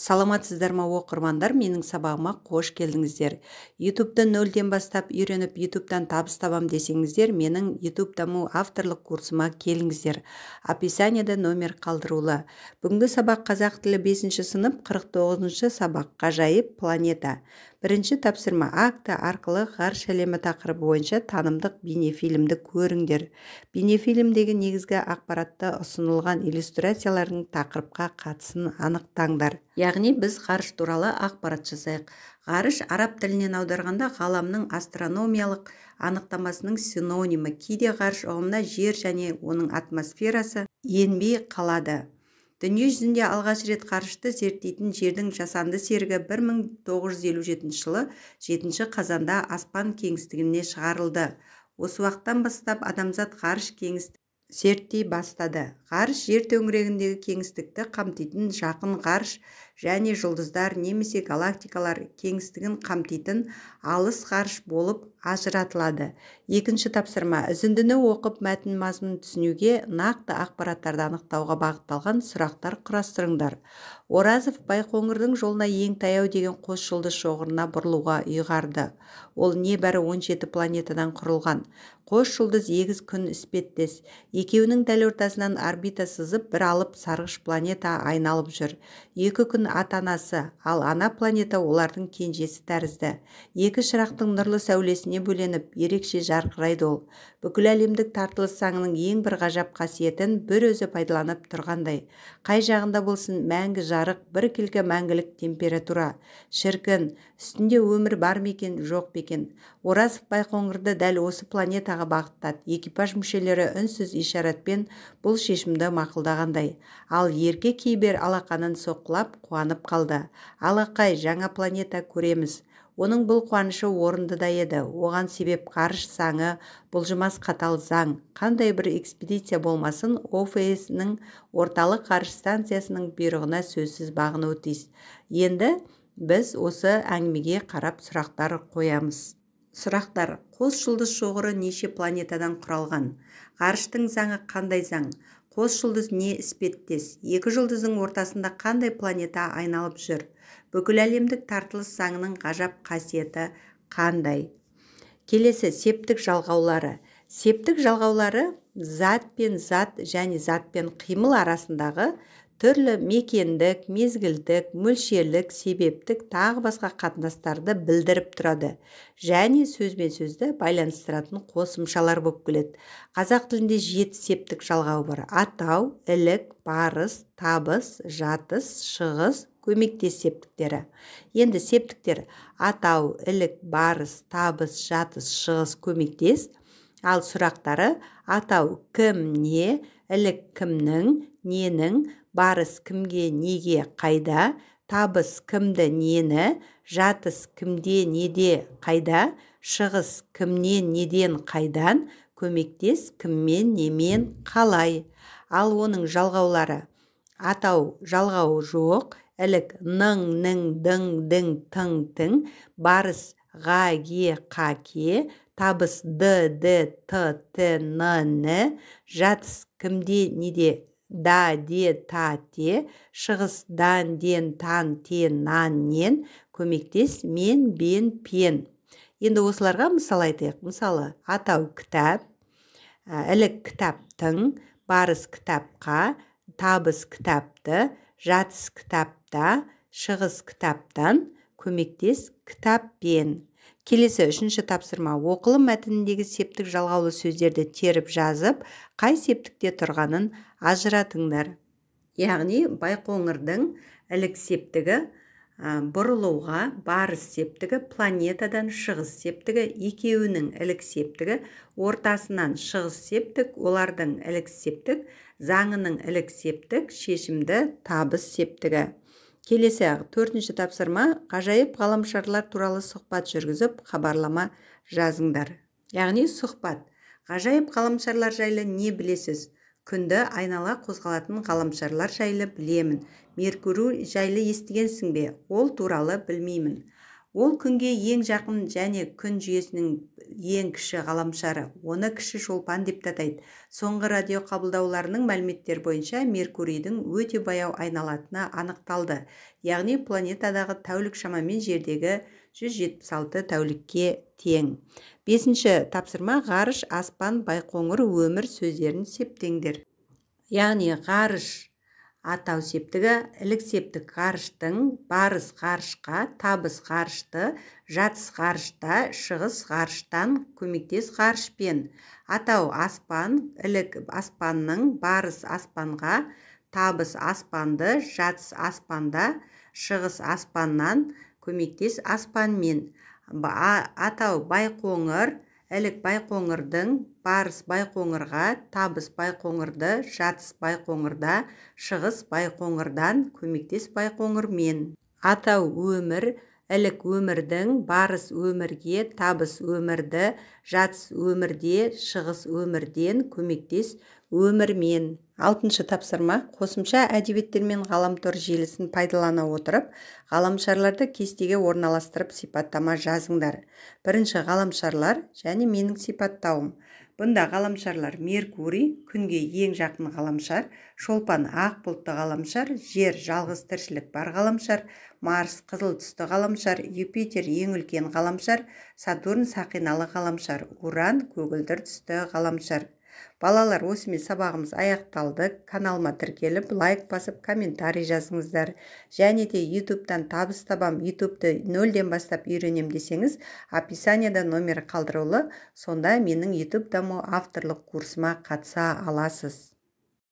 саламатсыздар ма оқырмандар менің сабағыма қош келдіңіздер ютубты нөлден бастап үйреніп ютубтан табыс табам десеңіздер менің ютуб даму авторлық курсыма келіңіздер описанияда номер қалдырулы бүгінгі сабақ қазақ тілі 5 сынып 49 сабақ ғажайып планета бірінші тапсырма акті арқылы ғарыш әлемі тақырыбы бойынша танымдық бейнефильмді көріңдер бейнефильмдегі негізгі ақпаратта ұсынылған иллюстрациялардың тақырыпқа қатысын анықтаңдар яғни біз ғарыш туралы ақпарат жасайық ғарыш араб тілінен аударғанда ғаламның астрономиялық анықтамасының синонимі кейде ғарыш ұғымына жер және оның атмосферасы енбей қалады Дүние жүзінде алғаш рет қарышты зерттейтін жердің жасанды серігі 1957 жылы 7 қазанда аспан кеңістігіне шығарылды осы уақыттан бастап адамзат ғарыш кеңістігі зерттей бастады ғарыш жер төңірегіндегі кеңістікті қамтитын жақын ғарыш және жұлдыздар немесе галактикалар кеңістігін қамтитын алыс ғарыш болып ажыратылады екінші тапсырма үзіндіні оқып мәтін мазмұнын түсінуге нақты ақпараттарды анықтауға бағытталған сұрақтар құрастырыңдар оразов байқоңырдың жолына ең таяу деген қос жұлдыз шоғырына бұрылуға ұйғарды ол небәрі 17 планетадан құрылған қос жұлдыз егіз күн іспеттес екеуінің дәл ортасынан орбита сызып бір алып сарғыш планета айналып жүр екі күн ата анасы ал ана планета олардың кенжесі тәрізді екі шырақтың нұрлы сәулесіне бөленіп ерекше жарқырайды ол бүкіл әлемдік тартылыс заңының ең бір ғажап қасиетін бір өзі пайдаланып тұрғандай қай жағында болсын мәңгі жарық бір біркелкі мәңгілік температура шіркін үстінде өмір бар ма екен жоқ па екен оразов байқоңырды дәл осы планетаға бағыттады экипаж мүшелері үнсіз ишаратпен бұл шешімді мақұлдағандай ал ерке кейбер алақанын соққылап қуанып қалды алақай жаңа планета көреміз оның бұл қуанышы орынды да еді оған себеп қарыш саңы бұлжымас қатал заң қандай бір экспедиция болмасын офс нің орталық қарыш станциясының бұйрығына сөзсіз бағынуы тиіс енді біз осы әңгімеге қарап сұрақтар қоямыз сұрақтар қос жұлдыз шоғыры неше планетадан құралған ғарыштың заңы қандай заң қос жұлдыз не іспеттес екі жұлдыздың ортасында қандай планета айналып жүр Бүкіл әлемдік тартылыс заңының ғажап қасиеті қандай келесі септік жалғаулары септік жалғаулары зат пен зат және зат пен қимыл арасындағы түрлі мекендік мезгілдік мөлшерлік себептік тағы басқа қатынастарды білдіріп тұрады және сөзбен сөзді байланыстыратын қосымшалар болып келеді қазақ тілінде жеті септік жалғау бар атау ілік барыс табыс жатыс шығыс көмектес септіктері енді септіктер атау ілік барыс табыс жатыс шығыс көмектес ал сұрақтары атау кім не ілік кімнің ненің барыс кімге неге қайда табыс кімді нені жатыс кімде неде қайда шығыс кімнен неден қайдан көмектес кіммен немен қалай ал оның жалғаулары атау жалғау жоқ ілік ның нің дың дің тың тың барыс ға ге қа ке табыс д д т т н н жатыс кімде неде да де та те шығыс дан ден тан те нан нен көмектес мен бен пен енді осыларға мысал айтайық мысалы атау кітап ілік кітаптың барыс кітапқа табыс кітапты жатыс кітапта шығыс кітаптан көмектес кітаппен келесі үшінші тапсырма оқылым мәтініндегі септік жалғаулы сөздерді теріп жазып қай септікте тұрғанын ажыратыңдар яғни байқоңырдың ілік септігі ә, бұрылуға барыс септігі планетадан шығыс септігі екеуінің ілік септігі ортасынан шығыс септік олардың ілік септік заңының ілік септік шешімді табыс септігі келесі ақ төртінші тапсырма ғажайып ғаламшарлар туралы сұхбат жүргізіп хабарлама жазыңдар яғни сұхбат ғажайып ғаламшарлар жайлы не білесіз күнді айнала қозғалатын ғаламшарлар жайлы білемін меркурий жайлы естігенсің бе ол туралы білмеймін ол күнге ең жақын және күн жүйесінің ең кіші ғаламшары оны кіші шолпан деп те атайды соңғы радиоқабылдауларының мәліметтер бойынша меркурийдің өте баяу айналатыны анықталды яғни планетадағы тәулік шамамен жердегі 176 тәулікке тең бесінші тапсырма ғарыш аспан байқоңыр өмір сөздерін септеңдер яғни ғарыш атау септігі ілік септік ғарыштың барыс ғарышқа табыс ғарышты жатыс ғарышта шығыс ғарыштан көмектес ғарышпен атау аспан ілік аспанның барыс аспанға табыс аспанды жатыс аспанда шығыс аспаннан көмектес аспанмен атау байқоңыр Әлік байқоңырдың барыс байқоңырға табыс байқоңырды жатыс байқоңырда шығыс байқоңырдан көмектес байқоңырмен атау өмір ілік өмірдің барыс өмірге табыс өмірді жатыс өмірде шығыс өмірден көмектес өмірмен алтыншы тапсырма қосымша әдебиеттер мен ғаламтор желісін пайдалана отырып ғаламшарларды кестеге орналастырып сипаттама жазыңдар бірінші ғаламшарлар және менің сипаттауым бұнда ғаламшарлар меркурий күнге ең жақын ғаламшар шолпан ақ бұлтты ғаламшар жер жалғыз тіршілік бар ғаламшар марс қызыл түсті ғаламшар юпитер ең үлкен ғаламшар сатурн сақиналы ғаламшар уран көгілдір түсті ғаламшар балалар осымен сабағымыз аяқталды каналыма тіркеліп лайк басып комментарий жазыңыздар және де ютубтан табыс табам ютубты нөлден бастап үйренем десеңіз описанияда номер қалдырулы сонда менің ютуб даму авторлық курсыма қатса аласыз